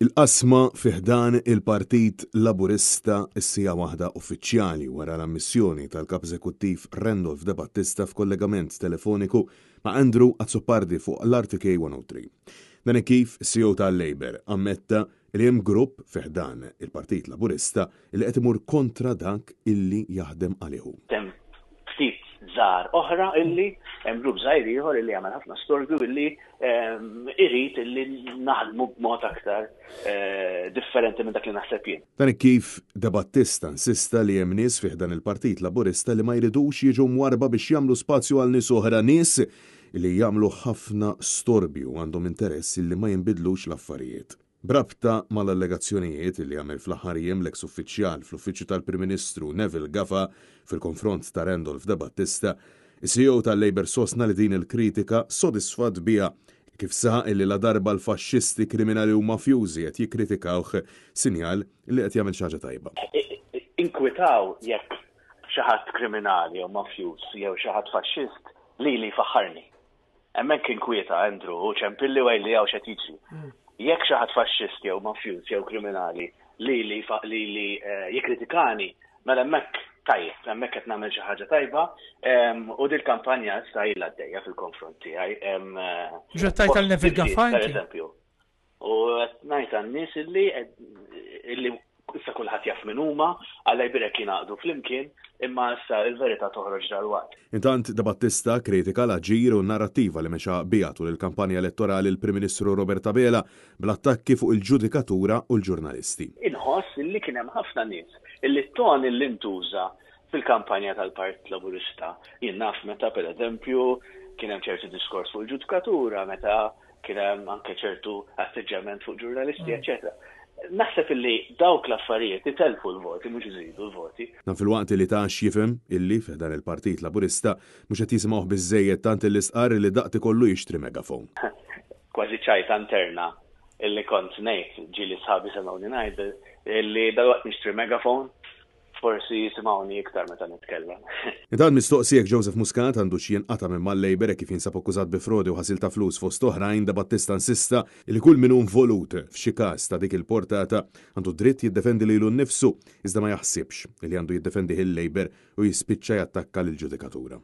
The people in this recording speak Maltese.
il-qasma fiħdan il-Partit Laburista s-sija waħda uffiċjali wara l-ammissjoni tal-kap eżekuttiv Randolph De Battista f'kollegament telefoniku ma' Andrew Azzopardi fuq l-RTK 103. Dan e kif CEO tal-Labor ammetta li hemm grupp fiħdan il-Partit Laburista li qed imur kontra dak illi jaħdem għalihu. Hemm ftit żgħar oħra illi hemm grupp żgħir ieħor li jagħmel ħafna storju illi ehm, irid illi naħdmu b'mod aktar eh, differenti minn dak li naħseb jien. Dan kif Debattista insista li hemm nies fih dan il-Partit Laburista li ma jridux jiġu mwarba biex jagħmlu spazju għal nies oħra nies li jagħmlu ħafna storbju għandhom interess li ma jinbidlux l-affarijiet. Brabta mal-allegazzjonijiet li għamil fl-ħarijem l-eks uffiċjal fl uffiċċju tal tal-Prim-Ministru Neville Gaffa fil-konfront ta' Randolph de Battista Is-CEO tal-Labor sosna li din il-kritika sodisfat bija kif saħ illi la darba l-faxxisti kriminali u mafjużi qed jikkritikawh sinjal li qed jagħmel xi ħaġa tajba. Inkwitaw jekk xi ħadd kriminali u mafjuż jew xi ħadd faxxist li li faħarni. Emmen kien kwieta, Andrew, u ċempilli għaj li għaw xatiċi. Hmm. Jek xaħat fasċist jew mafjuż jew kriminali li li li li eh, jikritikani, mela emmek tajjeb, hemmhekk qed nagħmel xi ħaġa tajba u dil kampanja issa ilha għaddejja fil-konfront tiegħi. tajt għal-Nevil Gaffan? Pereżempju. U qed għan-nies illi illi issa kulħadd jaf minn huma għalla jbirek jingħaqdu flimkien imma issa il-verità toħroġ dal-waqt. Intant da Battista kritika la ġiru u narrativa li meċa bijatu l-kampanja elettorali l-Prim Ministru Roberta Bela bl-attakki fuq il-ġudikatura u l-ġurnalisti inħoss illi kien hemm ħafna nies illi t-ton illi ntuża fil-kampanja tal-Part Laburista. Jien naf meta pereżempju kien hemm ċertu diskors fuq il-ġudikatura, meta kien hemm anke ċertu atteġġament fuq ġurnalisti, mm. eċetera naħseb illi dawk l-affarijiet itelfu l-voti, mhux iżidu l-voti. Dan fil-waqt li ta' xifem illi f'dan il-partit laburista mhux qed jisimgħu biżejjed tant l-isqar li daqti kollu jixtri megafon. Kważi ċajta interna illi kont nejt ġili sħabi semawni najd illi dal-waqt nishtri megafon forsi jisimawni iktar meta nitkellem. Dan mistoqsijek Joseph Muscat għandu xien qata minn mal lejber e kif jinsab akkużat bi frodi u ħasil ta' flus fost oħrajn da Battista insista li kull minn involut f'xi każ ta' dik il-portata għandu dritt jiddefendi lilu nnifsu iżda ma jaħsibx li għandu jiddefendi il-Lejber u jispiċċa jattakka lill-ġudikatura.